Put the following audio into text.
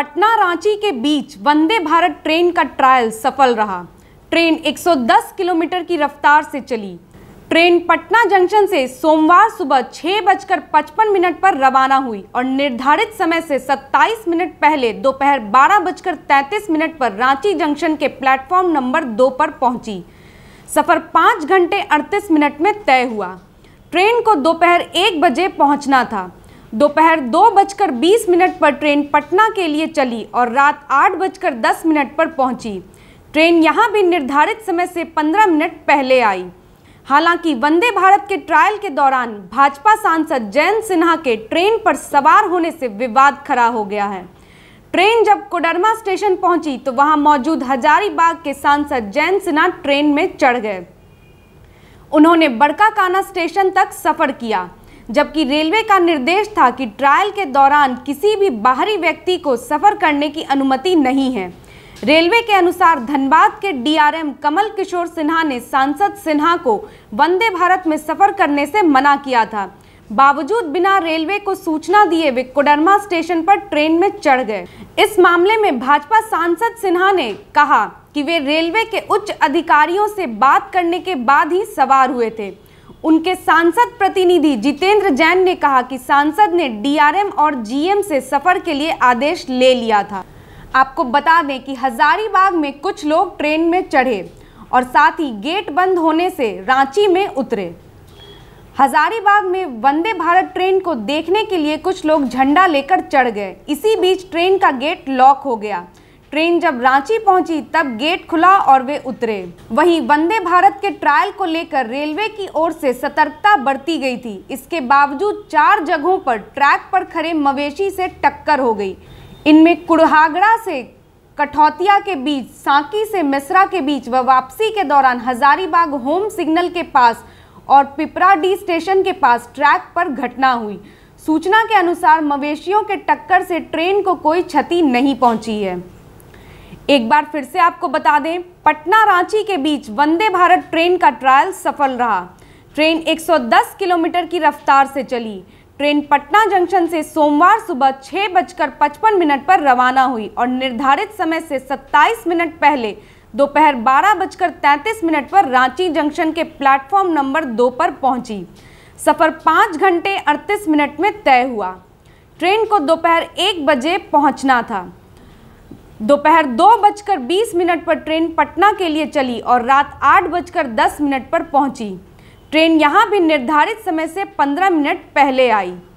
पटना रांची के बीच वंदे भारत ट्रेन का ट्रायल सफल रहा ट्रेन 110 किलोमीटर की रफ्तार से चली ट्रेन पटना जंक्शन से सोमवार सुबह छः बजकर पचपन मिनट पर रवाना हुई और निर्धारित समय से 27 मिनट पहले दोपहर बारह बजकर तैंतीस मिनट पर रांची जंक्शन के प्लेटफॉर्म नंबर दो पर पहुंची सफ़र पाँच घंटे अड़तीस मिनट में तय हुआ ट्रेन को दोपहर एक बजे पहुंचना था दोपहर दो बजकर बीस मिनट पर ट्रेन पटना के लिए चली और रात आठ बजकर दस मिनट पर पहुंची ट्रेन यहां भी निर्धारित समय से पंद्रह मिनट पहले आई हालांकि वंदे भारत के ट्रायल के दौरान भाजपा सांसद जयंत सिन्हा के ट्रेन पर सवार होने से विवाद खड़ा हो गया है ट्रेन जब कोडरमा स्टेशन पहुंची तो वहां मौजूद हजारीबाग के सांसद जयंत सिन्हा ट्रेन में चढ़ गए उन्होंने बड़काकाना स्टेशन तक सफर किया जबकि रेलवे का निर्देश था कि ट्रायल के दौरान किसी भी बाहरी व्यक्ति को सफ़र करने की अनुमति नहीं है रेलवे के अनुसार धनबाद के डीआरएम कमल किशोर सिन्हा ने सांसद सिन्हा को वंदे भारत में सफ़र करने से मना किया था बावजूद बिना रेलवे को सूचना दिए वे कोडरमा स्टेशन पर ट्रेन में चढ़ गए इस मामले में भाजपा सांसद सिन्हा ने कहा कि वे रेलवे के उच्च अधिकारियों से बात करने के बाद ही सवार हुए थे उनके सांसद प्रतिनिधि जितेंद्र जैन ने कहा कि सांसद ने डीआरएम और जीएम से सफर के लिए आदेश ले लिया था आपको बता दें कि हजारीबाग में कुछ लोग ट्रेन में चढ़े और साथ ही गेट बंद होने से रांची में उतरे हजारीबाग में वंदे भारत ट्रेन को देखने के लिए कुछ लोग झंडा लेकर चढ़ गए इसी बीच ट्रेन का गेट लॉक हो गया ट्रेन जब रांची पहुंची तब गेट खुला और वे उतरे वहीं वंदे भारत के ट्रायल को लेकर रेलवे की ओर से सतर्कता बरती गई थी इसके बावजूद चार जगहों पर ट्रैक पर खड़े मवेशी से टक्कर हो गई इनमें कुड़हागड़ा से कठौतिया के बीच सांकी से मिश्रा के बीच व वापसी के दौरान हजारीबाग होम सिग्नल के पास और पिपरा डी स्टेशन के पास ट्रैक पर घटना हुई सूचना के अनुसार मवेशियों के टक्कर से ट्रेन को कोई क्षति नहीं पहुंची है एक बार फिर से आपको बता दें पटना रांची के बीच वंदे भारत ट्रेन का ट्रायल सफल रहा ट्रेन 110 किलोमीटर की रफ्तार से चली ट्रेन पटना जंक्शन से सोमवार सुबह छः बजकर पचपन मिनट पर रवाना हुई और निर्धारित समय से 27 मिनट पहले दोपहर बारह बजकर तैंतीस मिनट पर रांची जंक्शन के प्लेटफॉर्म नंबर दो पर पहुंची सफ़र पाँच घंटे अड़तीस मिनट में तय हुआ ट्रेन को दोपहर एक बजे पहुंचना था दोपहर दो बजकर बीस मिनट पर ट्रेन पटना के लिए चली और रात आठ बजकर दस मिनट पर पहुंची। ट्रेन यहां भी निर्धारित समय से पंद्रह मिनट पहले आई